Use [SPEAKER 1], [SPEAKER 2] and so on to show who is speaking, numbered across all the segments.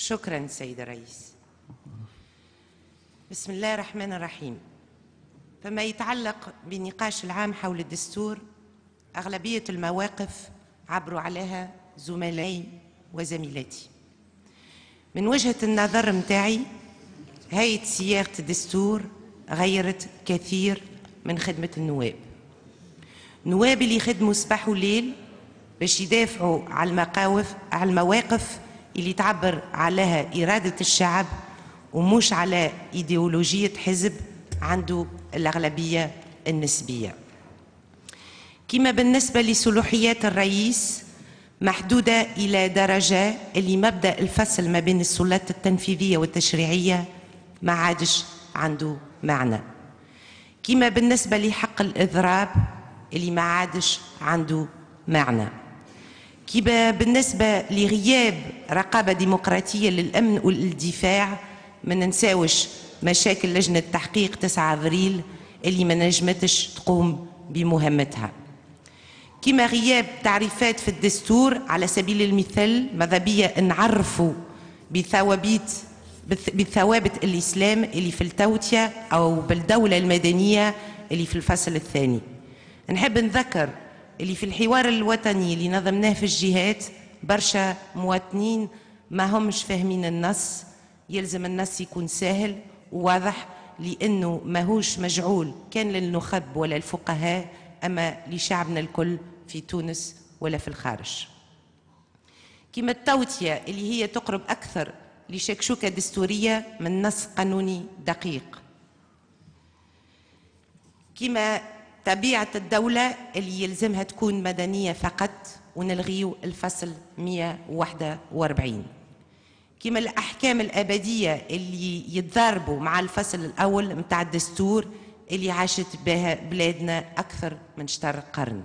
[SPEAKER 1] شكرا سيد الرئيس بسم الله الرحمن الرحيم فما يتعلق بالنقاش العام حول الدستور أغلبية المواقف عبروا عليها زملائي وزميلاتي من وجهة النظر متاعي هاي صياغة الدستور غيرت كثير من خدمة النواب نواب اللي خدموا صباح وليل باش يدافعوا على المقاوف على المواقف اللي تعبر عليها إرادة الشعب ومش على إيديولوجية حزب عنده الأغلبية النسبية كما بالنسبة لسلوحيات الرئيس محدودة إلى درجة اللي مبدأ الفصل ما بين السلطات التنفيذية والتشريعية ما عادش عنده معنى كما بالنسبة لحق الإضراب اللي ما عادش عنده معنى كيما بالنسبة لغياب رقابة ديمقراطية للأمن والدفاع ما ننساوش مشاكل لجنة تحقيق 9 أبريل اللي ما نجمتش تقوم بمهمتها كما غياب تعريفات في الدستور على سبيل المثال ماذا بيا نعرفوا بثوابت بثوابت الإسلام اللي في التوتية أو بالدولة المدنية اللي في الفصل الثاني نحب نذكر اللي في الحوار الوطني اللي نظمناه في الجهات برشا مواطنين ما همش فاهمين النص يلزم النص يكون سهل وواضح لأنه ماهوش مجعول كان للنخب ولا الفقهاء أما لشعبنا الكل في تونس ولا في الخارج كما التوتية اللي هي تقرب أكثر لشكشوكة دستورية من نص قانوني دقيق كما طبيعة الدولة اللي يلزمها تكون مدنية فقط ونلغيو الفصل 141 كما الأحكام الأبدية اللي يتضاربوا مع الفصل الأول متاع الدستور اللي عاشت بها بلادنا أكثر من شطر قرن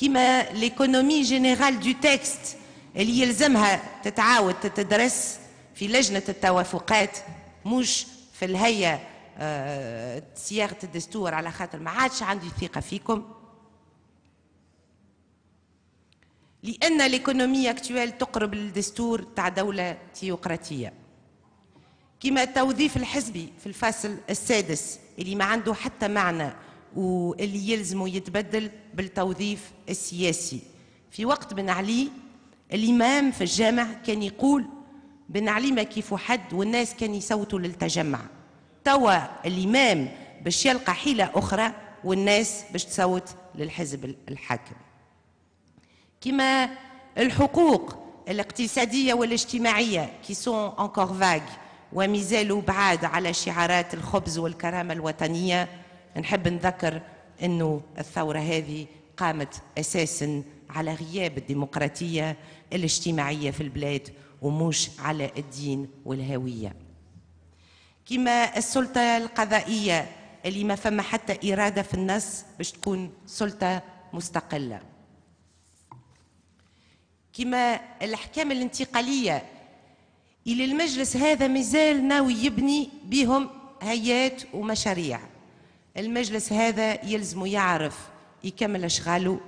[SPEAKER 1] كما ليكونومي جينيرال دو تكست اللي يلزمها تتعاود تتدرس في لجنة التوافقات مش في الهيئة صياغه آه، الدستور على خاطر ما عادش عندي ثقه فيكم لان الإيكونومية اكتوال تقرب للدستور تاع دوله ثيوقراطيه كما التوظيف الحزبي في الفصل السادس اللي ما عنده حتى معنى واللي يلزم يتبدل بالتوظيف السياسي في وقت بن علي الامام في الجامع كان يقول بن علي ما كيف حد والناس كان يصوتوا للتجمع توا الإمام باش يلقى حيلة أخرى والناس باش تصوت للحزب الحاكم كما الحقوق الاقتصادية والاجتماعية كي سون انكور فاغ ومازالوا بعاد على شعارات الخبز والكرامة الوطنية نحب نذكر أنه الثورة هذه قامت أساسا على غياب الديمقراطية الاجتماعية في البلاد ومش على الدين والهوية كما السلطة القضائية اللي ما فما حتى إرادة في النص باش تكون سلطة مستقلة كما الأحكام الانتقالية إلى المجلس هذا مازال ناوي يبني بهم هيات ومشاريع المجلس هذا يلزم يعرف يكمل أشغاله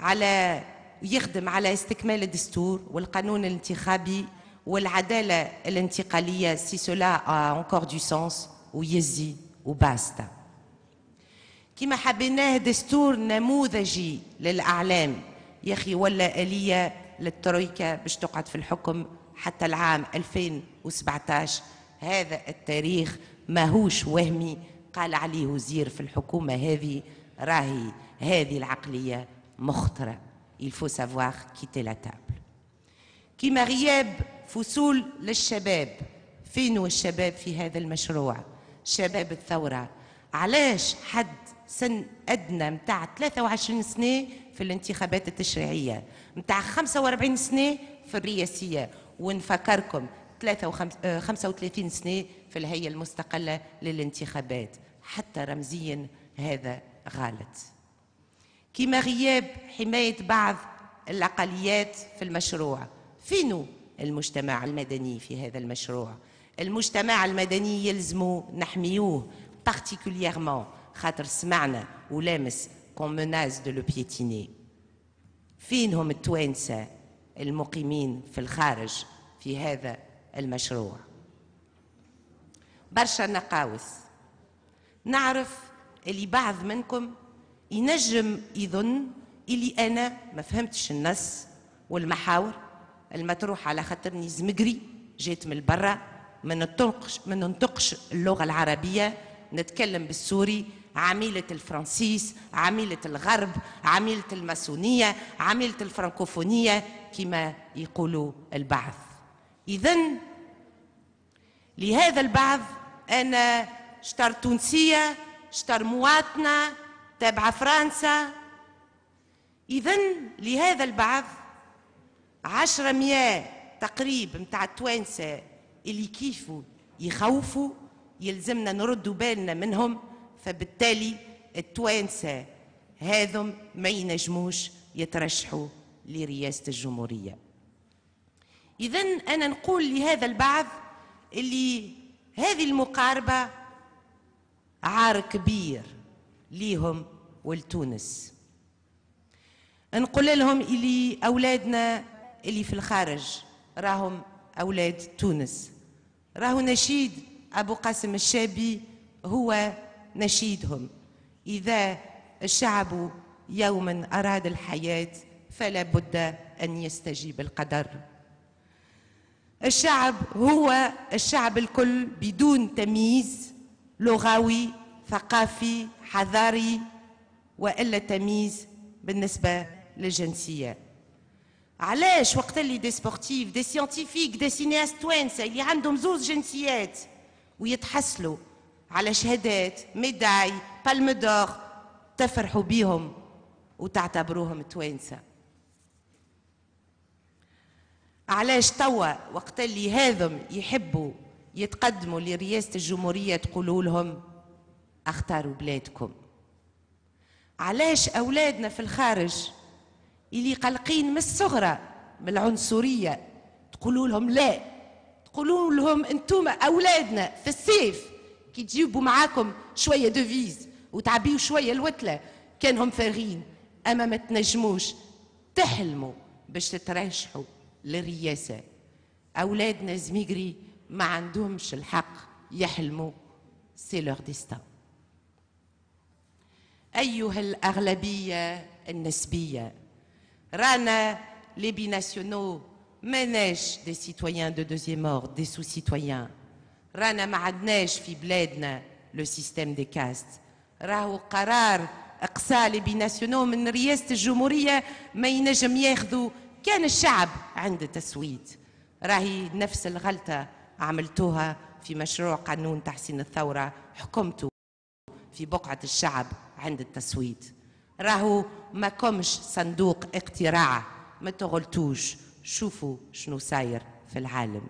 [SPEAKER 1] على يخدم على استكمال الدستور والقانون الانتخابي والعدالة الانتقالية سي سولا اونكور دو سونس ويزي وباستا كما حبيناه دستور نموذجي للأعلام يا أخي ولا آلية للترويكا باش تقعد في الحكم حتى العام 2017 هذا التاريخ ماهوش وهمي قال عليه وزير في الحكومة هذه راهي هذه العقلية مخطرة il faut savoir quitter la table كما غياب فصول للشباب فين الشباب في هذا المشروع شباب الثورة علاش حد سن أدنى متاع 23 سنة في الانتخابات التشريعية متاع 45 سنة في الرئاسية ونفكركم 35 آه، سنة في الهيئة المستقلة للانتخابات حتى رمزيا هذا غالط كما غياب حماية بعض الأقليات في المشروع فينو المجتمع المدني في هذا المشروع المجتمع المدني يلزم نحميوه particulièrement خاطر سمعنا ولامس كون مناز دو لو بيتيني فين هم التوانسة المقيمين في الخارج في هذا المشروع برشا نقاوس نعرف اللي بعض منكم ينجم يظن اللي أنا ما فهمتش النص والمحاور المطروح على خاطرني زمجري جيت من برا ما ننطقش ما ننطقش اللغه العربيه نتكلم بالسوري عميلة الفرنسيس عميلة الغرب عميلة الماسونية عميلة الفرنكوفونية كما يقولوا البعض إذا لهذا البعض أنا شطر تونسية شطر مواطنة تابعة فرنسا إذا لهذا البعض عشرة مئة تقريب متاع التوانسة اللي كيفوا يخوفوا يلزمنا نردوا بالنا منهم فبالتالي التوانسة هذم ما ينجموش يترشحوا لرئاسة الجمهورية إذا أنا نقول لهذا البعض اللي هذه المقاربة عار كبير ليهم ولتونس نقول لهم اللي أولادنا اللي في الخارج راهم أولاد تونس راهو نشيد أبو قاسم الشابي هو نشيدهم إذا الشعب يوما أراد الحياة فلا بد أن يستجيب القدر الشعب هو الشعب الكل بدون تمييز لغوي ثقافي حضاري والا تمييز بالنسبه للجنسيه علاش وقت اللي دي سبورتيف دي سيانتيفيك دي سينياس توانسه اللي عندهم زوز جنسيات ويتحصلوا على شهادات ميداي بالم دور تفرحوا بيهم وتعتبروهم توانسه علاش توا وقت اللي هاذم يحبوا يتقدموا لرئاسة الجمهورية تقولوا لهم اختاروا بلادكم علاش أولادنا في الخارج اللي قلقين من الصغرى من العنصريه تقولوا لهم لا تقولوا لهم انتم اولادنا في السيف كي تجيبوا معاكم شويه دوفيز وتعبيوا شويه الوتله كانهم فارغين اما ما تنجموش تحلموا باش تترشحوا للرئاسه اولادنا زميقري ما عندهمش الحق يحلموا سي لور ديستان ايها الاغلبيه النسبيه Rana, les binationaux, مناش دي سيتويان دو دوزيام اوردر دي سو سيتويان رانا ما عدناش في بلادنا لو سيستيم دي كاست راهو قرار اقصاء لي بيناسيونو من رئاسه الجمهوريه ما ينجم ياخذوا كان الشعب عند التصويت راهي نفس الغلطه عملتوها في مشروع قانون تحسين الثوره حكمتوا في بقعه الشعب عند التصويت راهو ما كمش صندوق اقتراع ما تغلطوش شوفوا شنو صاير في العالم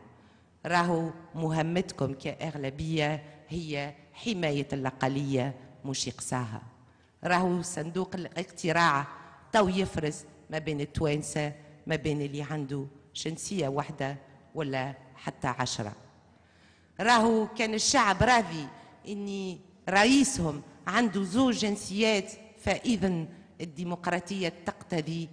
[SPEAKER 1] راهو مهمتكم كأغلبية هي حماية الأقلية مش يقصاها راهو صندوق الاقتراع تو يفرز ما بين التوانسة ما بين اللي عنده جنسية واحدة ولا حتى عشرة راهو كان الشعب راضي إني رئيسهم عنده زوج جنسيات فإذا الديمقراطية تقتضي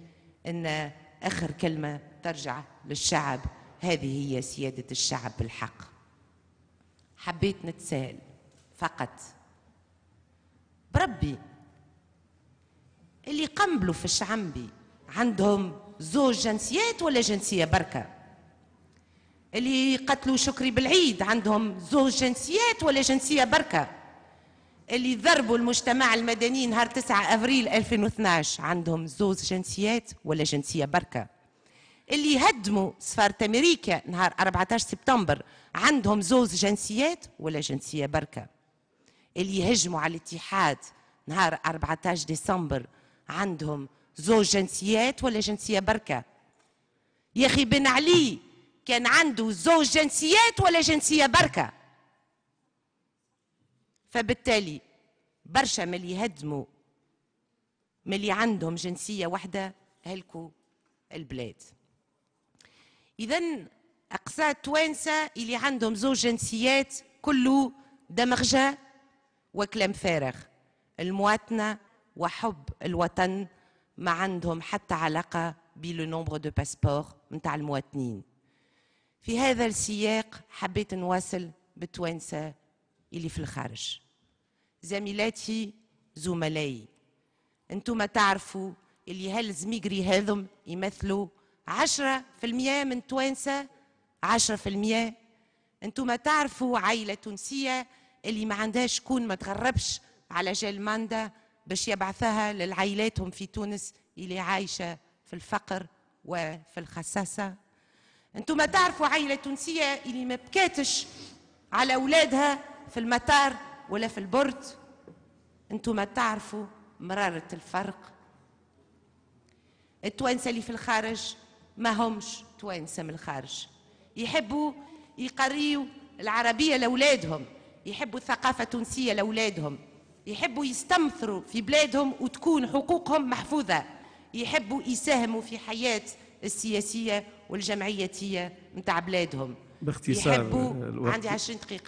[SPEAKER 1] أن آخر كلمة ترجع للشعب هذه هي سيادة الشعب بالحق حبيت نتسال فقط بربي اللي قنبلوا في الشعنبي عندهم زوج جنسيات ولا جنسية بركة اللي قتلوا شكري بالعيد عندهم زوج جنسيات ولا جنسية بركة اللي ضربوا المجتمع المدني نهار 9 افريل 2012 عندهم زوز جنسيات ولا جنسيه بركه اللي هدموا سفاره امريكا نهار 14 سبتمبر عندهم زوز جنسيات ولا جنسيه بركه اللي هجموا على الاتحاد نهار 14 ديسمبر عندهم زوج جنسيات ولا جنسيه بركه يا اخي بن علي كان عنده زوج جنسيات ولا جنسيه بركه فبالتالي برشا ملي يهدموا ملي عندهم جنسيه واحده هلكوا البلاد اذا اقصى توانسة اللي عندهم زوج جنسيات كله دمغجه وكلام فارغ المواطنه وحب الوطن ما عندهم حتى علاقه بلو نومبر دو باسبور نتاع المواطنين في هذا السياق حبيت نواصل بتوانسة اللي في الخارج زميلاتي زملائي انتم تعرفوا اللي هالزميجري هذم يمثلوا عشرة في المية من توانسة عشرة في المية انتم تعرفوا عائلة تونسية اللي ما عندهاش كون ما تغربش على جال ماندا باش يبعثها للعائلاتهم في تونس اللي عايشة في الفقر وفي الخساسة انتم تعرفوا عائلة تونسية اللي ما بكاتش على أولادها في المطار ولا في البرد انتم ما تعرفوا مرارة الفرق التوانسة اللي في الخارج ما همش توانسة من الخارج يحبوا يقريوا العربية لأولادهم يحبوا الثقافة التونسية لأولادهم يحبوا يستمثروا في بلادهم وتكون حقوقهم محفوظة يحبوا يساهموا في حياة السياسية والجمعيتية متاع بلادهم باختصار يحبوا الوقت. عندي 20 دقيقة